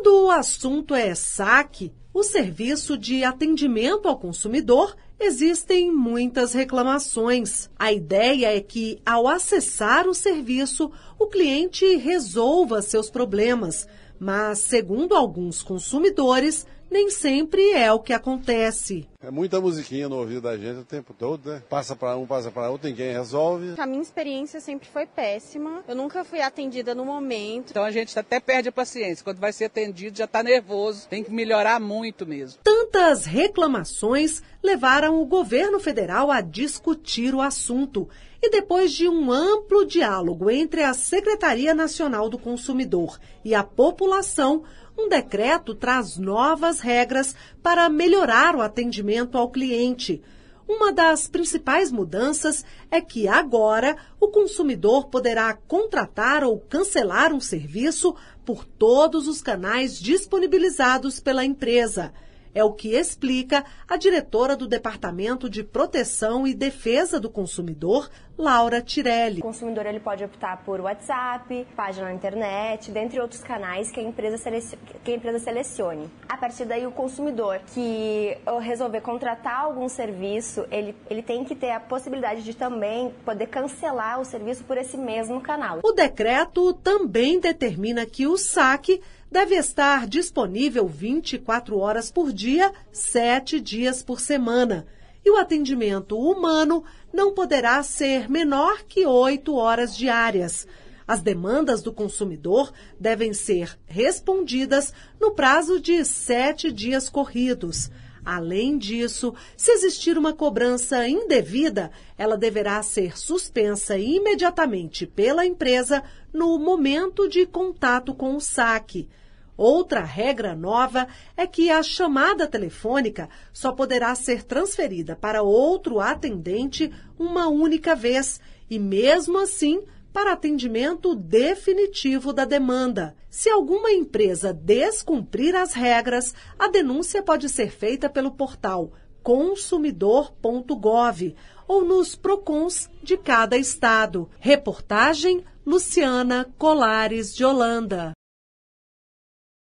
Quando o assunto é saque, o Serviço de Atendimento ao Consumidor Existem muitas reclamações. A ideia é que, ao acessar o serviço, o cliente resolva seus problemas, mas, segundo alguns consumidores, nem sempre é o que acontece. É muita musiquinha no ouvido da gente o tempo todo, né? Passa para um, passa para outro, ninguém resolve. A minha experiência sempre foi péssima. Eu nunca fui atendida no momento. Então a gente até perde a paciência. Quando vai ser atendido, já está nervoso. Tem que melhorar muito mesmo. Tanto Quantas reclamações levaram o governo federal a discutir o assunto? E depois de um amplo diálogo entre a Secretaria Nacional do Consumidor e a população, um decreto traz novas regras para melhorar o atendimento ao cliente. Uma das principais mudanças é que agora o consumidor poderá contratar ou cancelar um serviço por todos os canais disponibilizados pela empresa. É o que explica a diretora do Departamento de Proteção e Defesa do Consumidor, Laura Tirelli. O consumidor ele pode optar por WhatsApp, página na internet, dentre outros canais que a empresa, selecione, que a empresa selecione. A partir daí, o consumidor que resolver contratar algum serviço, ele, ele tem que ter a possibilidade de também poder cancelar o serviço por esse mesmo canal. O decreto também determina que o saque deve estar disponível 24 horas por dia, 7 dias por semana. E o atendimento humano não poderá ser menor que 8 horas diárias. As demandas do consumidor devem ser respondidas no prazo de sete dias corridos. Além disso, se existir uma cobrança indevida, ela deverá ser suspensa imediatamente pela empresa no momento de contato com o saque. Outra regra nova é que a chamada telefônica só poderá ser transferida para outro atendente uma única vez e, mesmo assim, para atendimento definitivo da demanda. Se alguma empresa descumprir as regras, a denúncia pode ser feita pelo portal consumidor.gov ou nos PROCONs de cada estado. Reportagem Luciana Colares de Holanda.